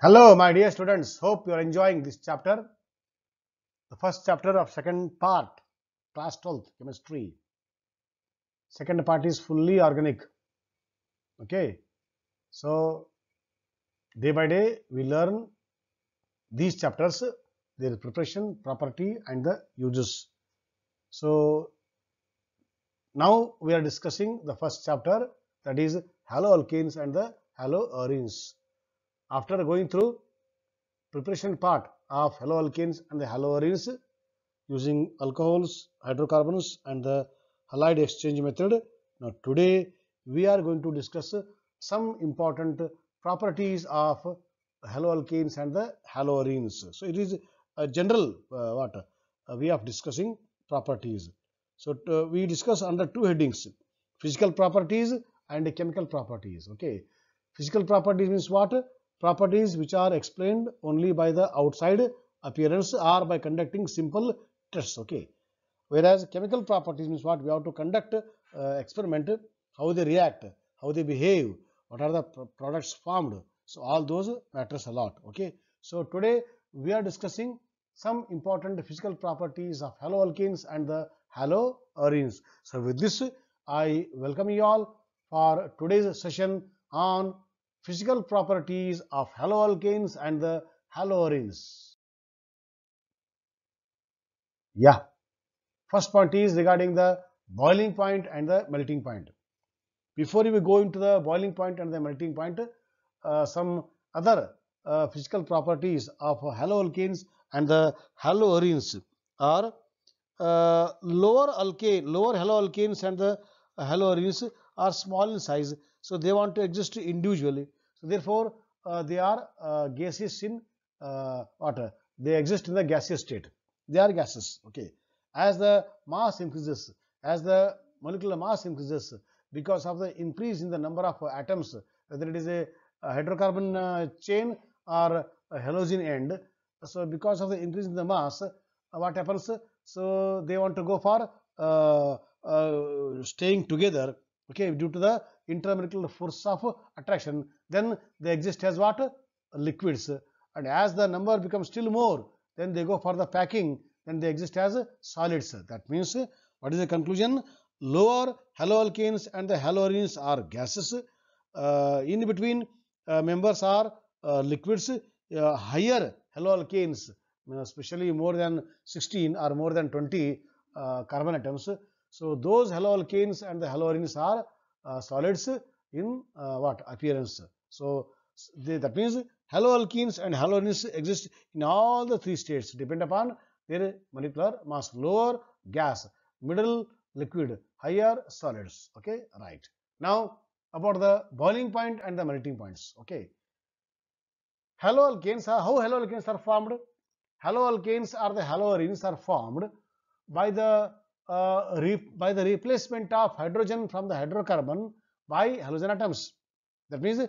Hello my dear students, hope you are enjoying this chapter, the first chapter of second part, class 12 chemistry. Second part is fully organic, okay. So, day by day we learn these chapters, their preparation, property and the uses. So, now we are discussing the first chapter that is haloalkanes and the haloaurines. After going through preparation part of haloalkanes and the haloarenes using alcohols, hydrocarbons and the halide exchange method. Now today we are going to discuss some important properties of haloalkanes and the haloarenes. So it is a general uh, what uh, way of discussing properties. So to, uh, we discuss under two headings physical properties and chemical properties. Okay, physical properties means what properties which are explained only by the outside appearance or by conducting simple tests okay whereas chemical properties means what we have to conduct uh, experiment how they react how they behave what are the pr products formed so all those matters a lot okay so today we are discussing some important physical properties of haloalkenes and the haloarenes so with this i welcome you all for today's session on physical properties of haloalkanes and the haloarenes. Yeah, first point is regarding the boiling point and the melting point. Before we go into the boiling point and the melting point, uh, some other uh, physical properties of haloalkanes and the haloarenes are uh, lower alkane, lower haloalkanes and the haloarenes are small in size. So they want to exist individually. So therefore, uh, they are uh, gaseous in uh, water. They exist in the gaseous state. They are gases. Okay. As the mass increases, as the molecular mass increases, because of the increase in the number of atoms, whether it is a, a hydrocarbon uh, chain or a halogen end, so because of the increase in the mass, uh, what happens? So they want to go for uh, uh, staying together okay due to the intermolecular force of attraction, then they exist as what? Liquids. And as the number becomes still more, then they go for the packing, then they exist as solids. That means, what is the conclusion? Lower haloalkanes and the haloarenes are gases. Uh, in between uh, members are uh, liquids. Uh, higher haloalkanes, uh, especially more than 16 or more than 20 uh, carbon atoms. So those haloalkanes and the haloarenes are uh, solids in uh, what appearance. So, they, that means haloalkenes and halogens exist in all the three states depend upon their molecular mass lower gas middle liquid higher solids okay right now about the boiling point and the melting points okay haloalkanes are how haloalkanes are formed haloalkanes are the haloarenes are formed by the uh, by the replacement of hydrogen from the hydrocarbon by halogen atoms. That means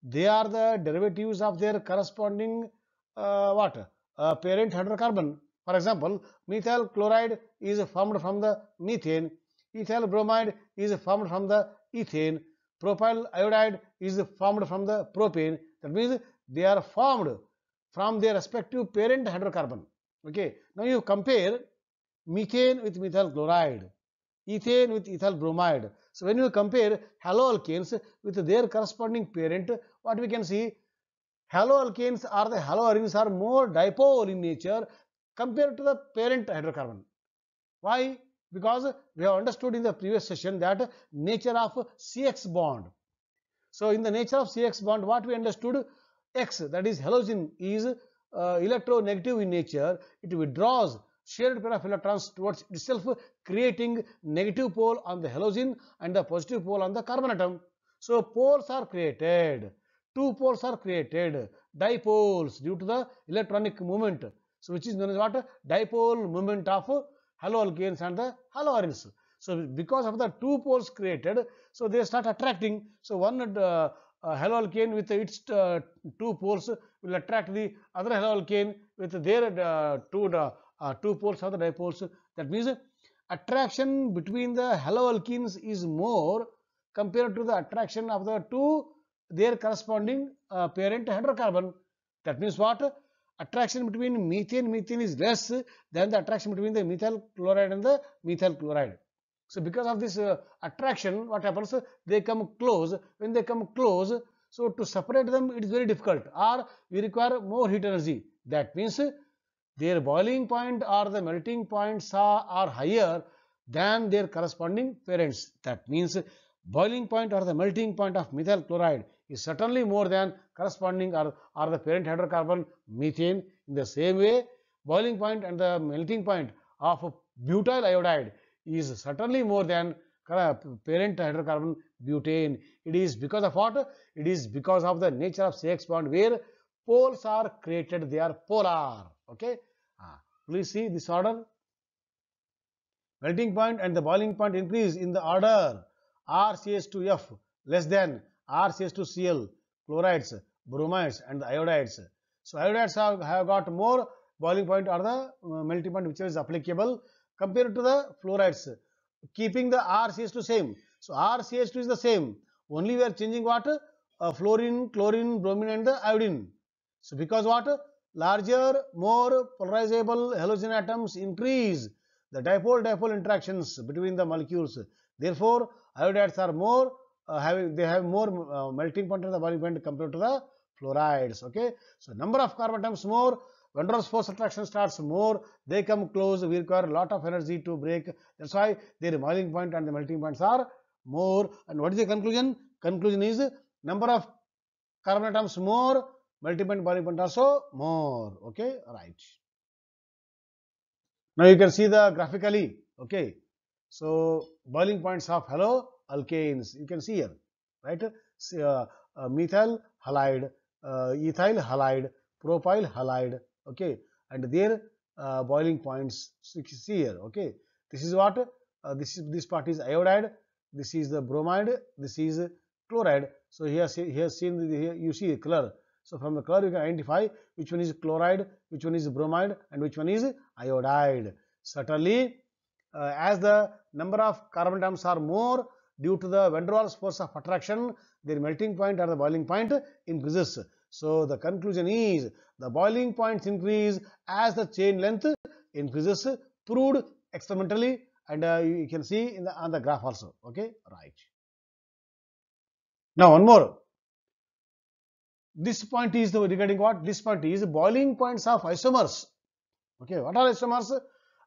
they are the derivatives of their corresponding uh, what uh, parent hydrocarbon. For example, methyl chloride is formed from the methane, ethyl bromide is formed from the ethane, propyl iodide is formed from the propane. That means they are formed from their respective parent hydrocarbon. Okay. Now you compare methane with methyl chloride, ethane with ethyl bromide. So when you compare haloalkanes with their corresponding parent, what we can see? Haloalkanes are the haloarenes are more dipole in nature compared to the parent hydrocarbon. Why? Because we have understood in the previous session that nature of CX bond. So in the nature of CX bond, what we understood, X that is halogen is uh, electronegative in nature. It withdraws shared pair of electrons towards itself creating negative pole on the halogen and the positive pole on the carbon atom. So poles are created, two poles are created, dipoles due to the electronic movement. So which is known as what? Dipole movement of haloalkanes and the haloarenes. So because of the two poles created, so they start attracting. So one uh, uh, haloalkane with its uh, two poles will attract the other haloalkane with their uh, two uh, uh, two poles or the dipoles. That means attraction between the haloalkenes is more compared to the attraction of the two their corresponding uh, parent hydrocarbon. That means what? Attraction between methane methane is less than the attraction between the methyl chloride and the methyl chloride. So because of this uh, attraction, what happens? They come close. When they come close, so to separate them, it is very difficult. Or we require more heat energy. That means their boiling point or the melting points are, are higher than their corresponding parents. That means boiling point or the melting point of methyl chloride is certainly more than corresponding or, or the parent hydrocarbon methane. In the same way, boiling point and the melting point of butyl iodide is certainly more than parent hydrocarbon butane. It is because of what? It is because of the nature of CX bond where poles are created, they are polar. Okay. Please see this order. Melting point and the boiling point increase in the order RCH2F less than RCH2Cl, chlorides, bromides and the iodides. So, iodides have, have got more boiling point or the uh, melting point which is applicable compared to the fluorides, keeping the RCH2 same. So, RCH2 is the same, only we are changing what? Uh, fluorine, chlorine, bromine and the iodine. So, because what? larger, more polarizable halogen atoms increase the dipole-dipole interactions between the molecules. Therefore, iodides are more uh, having they have more uh, melting point of the boiling point compared to the fluorides. Okay, so number of carbon atoms more. Van der force attraction starts more, they come close, we require a lot of energy to break. That's why their boiling point and the melting points are more. And what is the conclusion? Conclusion is number of carbon atoms more, multiplied by 1 so more okay right now you can see the graphically okay so boiling points of hello alkanes you can see here right uh, uh, methyl halide uh, ethyl halide propyl halide okay and their uh, boiling points so you can see here okay this is what uh, this is this part is iodide this is the bromide this is chloride so here here seen here you see the color so from the color you can identify which one is chloride, which one is bromide and which one is iodide. Certainly uh, as the number of carbon atoms are more due to the van der Waals force of attraction, their melting point or the boiling point increases. So the conclusion is the boiling points increase as the chain length increases proved experimentally and uh, you can see in the, on the graph also okay right now one more this point is regarding what? This point is boiling points of isomers. Okay, what are isomers?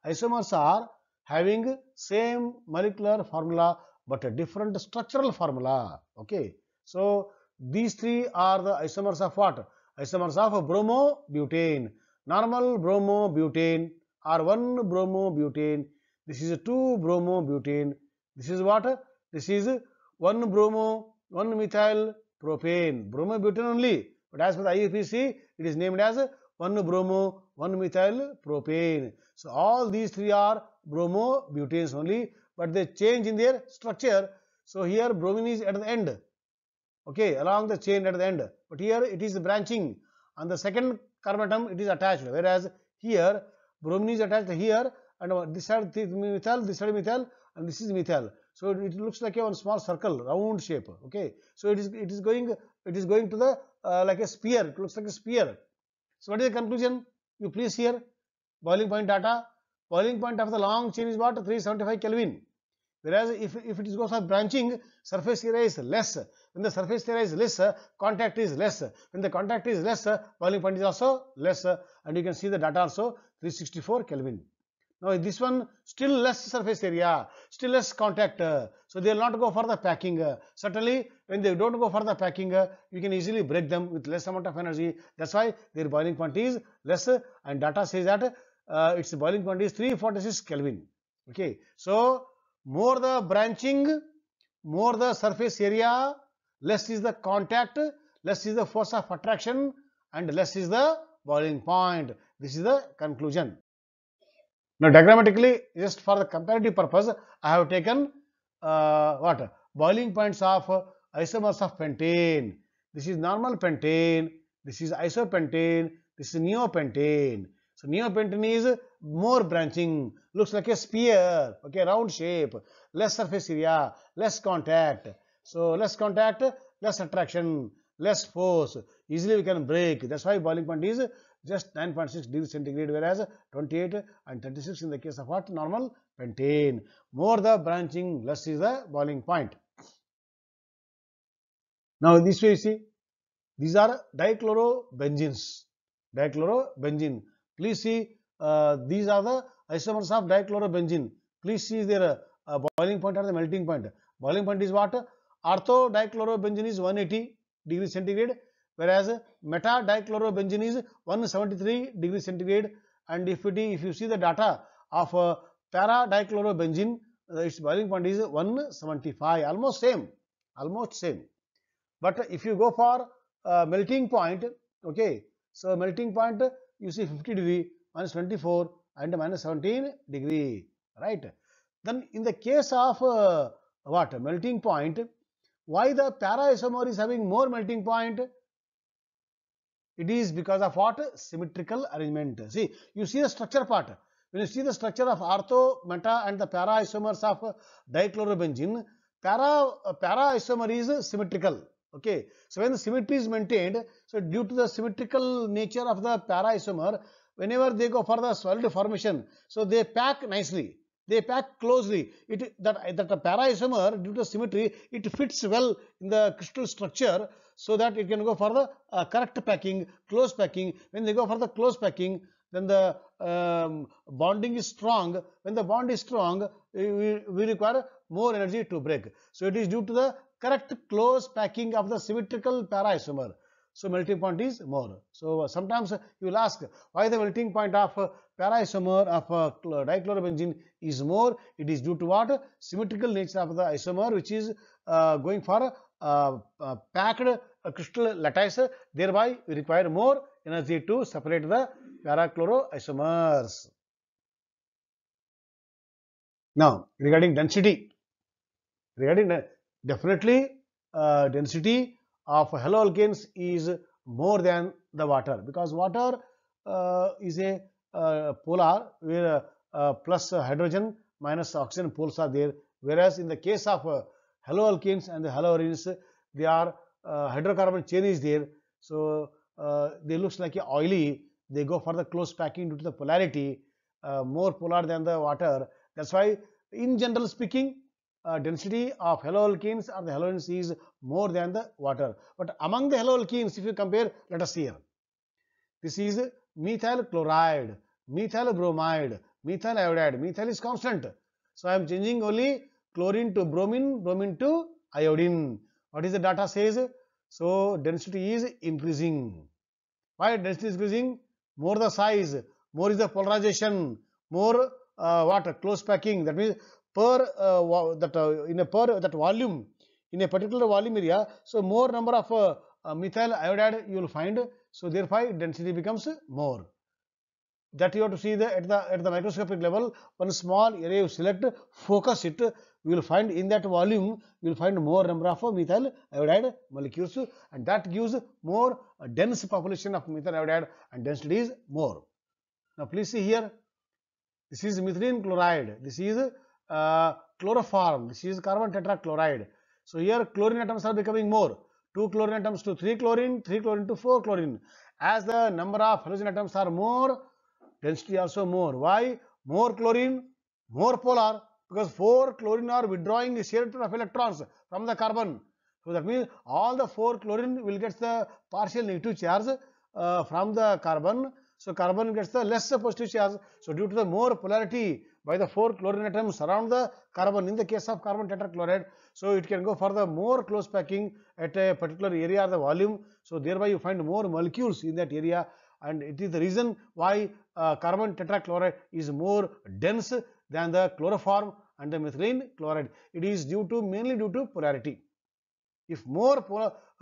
Isomers are having same molecular formula but a different structural formula. Okay, so these three are the isomers of what? Isomers of bromobutane. Normal bromobutane or one bromobutane. This is two bromobutane. This is what? This is one bromo, one methyl, propane. Bromobutane only. But as for the IUPC, it is named as 1-bromo, 1-methyl propane. So all these three are bromobutanes only, but they change in their structure. So here bromine is at the end, okay, along the chain at the end. But here it is branching. On the second carbon atom, it is attached. Whereas here, bromine is attached here, and this side is methyl, this side methyl, and this is methyl. So it looks like a one small circle, round shape. Okay. So it is it is going it is going to the uh, like a sphere. It looks like a sphere. So what is the conclusion? You please hear boiling point data. Boiling point of the long chain is what 375 Kelvin. Whereas if, if it is goes for branching, surface area is less. When the surface area is less, contact is less. When the contact is less, boiling point is also less. And you can see the data also 364 Kelvin. Now this one still less surface area, still less contact, uh, so they will not go for the packing. Uh. Certainly, when they don't go for the packing, uh, you can easily break them with less amount of energy. That's why their boiling point is less, and data says that uh, its boiling point is 346 Kelvin. Okay, so more the branching, more the surface area, less is the contact, less is the force of attraction, and less is the boiling point. This is the conclusion. Now diagrammatically, just for the comparative purpose, I have taken uh, what? Boiling points of isomers of pentane. This is normal pentane, this is isopentane, this is neopentane. So neopentane is more branching, looks like a sphere, okay, round shape, less surface area, less contact. So less contact, less attraction, less force. Easily we can break. That's why boiling point is just 9.6 degrees centigrade, whereas 28 and 36 in the case of what? Normal pentane. More the branching, less is the boiling point. Now, this way you see, these are dichlorobenzenes, dichlorobenzene. Please see, uh, these are the isomers of dichlorobenzene. Please see their uh, boiling point or the melting point. Boiling point is what? Ortho dichlorobenzene is 180 degrees centigrade whereas meta dichlorobenzene is 173 degree centigrade and if, it, if you see the data of uh, dichlorobenzene, uh, its boiling point is 175 almost same almost same but if you go for uh, melting point okay so melting point you see 50 degree minus 24 and minus 17 degree right then in the case of uh, what melting point why the para isomer is having more melting point it is because of what? Symmetrical arrangement. See, you see the structure part. When you see the structure of ortho, meta and the para isomers of dichlorobenzene, para, uh, para isomer is symmetrical. Okay. So, when the symmetry is maintained, so due to the symmetrical nature of the para isomer, whenever they go for the solid formation, so they pack nicely. They pack closely. It, that, that a para isomer due to symmetry, it fits well in the crystal structure so that it can go for the uh, correct packing, close packing. When they go for the close packing, then the um, bonding is strong. When the bond is strong, we, we require more energy to break. So it is due to the correct close packing of the symmetrical para isomer so melting point is more. So uh, sometimes uh, you will ask why the melting point of uh, para-isomer of dichlorobenzene is more. It is due to what? Symmetrical nature of the isomer which is uh, going for uh, uh, packed crystal lattice. Thereby we require more energy to separate the para isomers. Now regarding density, regarding definitely density of haloalkanes is more than the water because water uh, is a uh, polar where uh, plus hydrogen minus oxygen poles are there whereas in the case of haloalkanes uh, and the haloarenes they are uh, hydrocarbon chain is there so uh, they looks like a oily they go for the close packing due to the polarity more polar than the water that's why in general speaking uh, density of haloalkenes or the halogens is more than the water. But among the haloalkenes, if you compare, let us see here. This is methyl chloride, methyl bromide, methyl iodide. Methyl is constant. So I am changing only chlorine to bromine, bromine to iodine. What is the data says? So density is increasing. Why density is increasing? More the size, more is the polarization, more uh, what? Close packing. That means per uh, that uh, in a per that volume in a particular volume area so more number of uh, uh, methyl iodide you will find so therefore density becomes more that you have to see the at the at the microscopic level one small area you select focus it you will find in that volume you will find more number of uh, methyl iodide molecules and that gives more uh, dense population of methyl iodide and density is more now please see here this is methylene chloride this is uh, chloroform, this is carbon tetrachloride. So here chlorine atoms are becoming more. 2 chlorine atoms to 3 chlorine, 3 chlorine to 4 chlorine. As the number of halogen atoms are more, density also more. Why? More chlorine, more polar, because 4 chlorine are withdrawing the share of electrons from the carbon. So that means all the 4 chlorine will get the partial negative charge uh, from the carbon so carbon gets the less positive charge. So due to the more polarity by the four chlorine atoms around the carbon in the case of carbon tetrachloride, so it can go for the more close packing at a particular area or the volume. So thereby you find more molecules in that area and it is the reason why uh, carbon tetrachloride is more dense than the chloroform and the methylene chloride. It is due to mainly due to polarity. If more,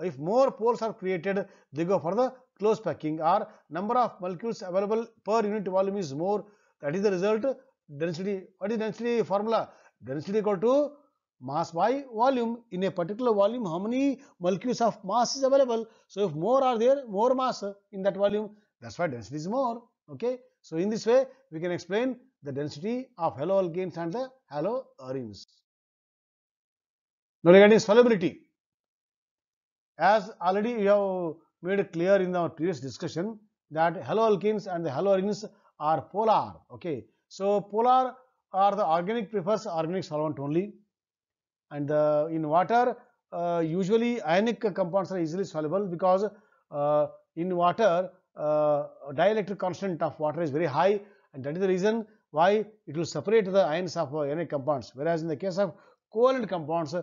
if more poles are created, they go for the close packing or number of molecules available per unit volume is more that is the result density. What is density formula? Density equal to mass by volume. In a particular volume how many molecules of mass is available? So if more are there more mass in that volume that's why density is more okay. So in this way we can explain the density of halo alkanes and the haloarenes. Now regarding solubility as already you have made clear in our previous discussion that haloalkenes and the haloarenes are polar. Okay, so polar are the organic prefers organic solvent only, and uh, in water uh, usually ionic compounds are easily soluble because uh, in water uh, dielectric constant of water is very high, and that is the reason why it will separate the ions of ionic compounds. Whereas in the case of covalent compounds,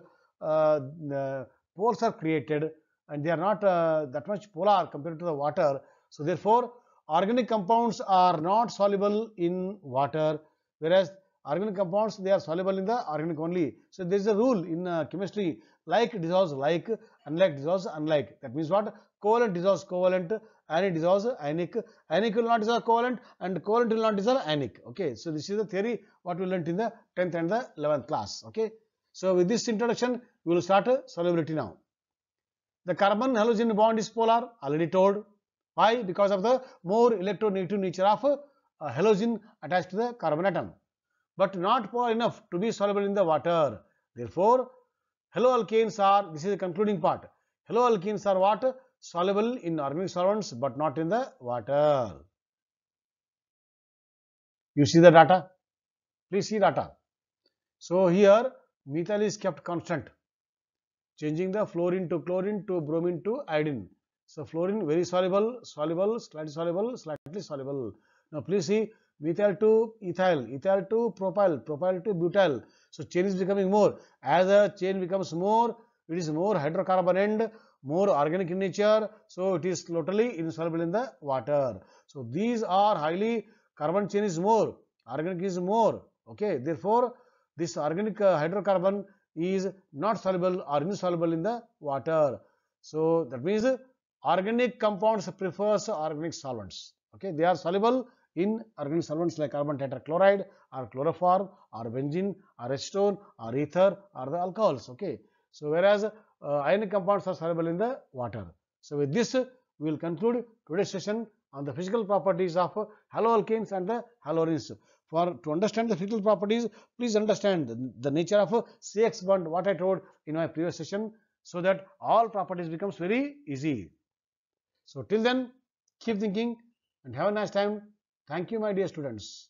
uh, poles are created and they are not uh, that much polar compared to the water. So therefore, organic compounds are not soluble in water, whereas organic compounds they are soluble in the organic only. So there is a rule in uh, chemistry like dissolves like, unlike dissolves unlike. That means what? Covalent dissolves covalent, ionic dissolves ionic, ionic will not dissolve covalent and covalent will not dissolve ionic. Okay, so this is the theory what we learnt in the 10th and the 11th class. Okay, so with this introduction we will start solubility now. The carbon halogen bond is polar, already told. Why? Because of the more electronegative nature of a uh, halogen attached to the carbon atom, but not polar enough to be soluble in the water. Therefore, haloalkanes are, this is the concluding part, Haloalkanes are what? Soluble in organic solvents but not in the water. You see the data? Please see data. So, here methyl is kept constant changing the fluorine to chlorine to bromine to iodine. So, fluorine very soluble, soluble, slightly soluble, slightly soluble. Now, please see methyl to ethyl, ethyl to propyl, propyl to butyl. So, chain is becoming more. As the chain becomes more, it is more hydrocarbon and more organic in nature. So, it is totally insoluble in the water. So, these are highly carbon chain is more, organic is more. Okay, therefore, this organic uh, hydrocarbon is not soluble or insoluble in the water. So that means organic compounds prefers organic solvents. Okay, they are soluble in organic solvents like carbon tetrachloride or chloroform or benzene or acetone or ether or the alcohols. Okay, so whereas uh, ionic compounds are soluble in the water. So with this we will conclude today's session on the physical properties of haloalkanes and the halorines. For to understand the physical properties, please understand the nature of a CX bond, what I told in my previous session, so that all properties becomes very easy. So till then, keep thinking and have a nice time. Thank you, my dear students.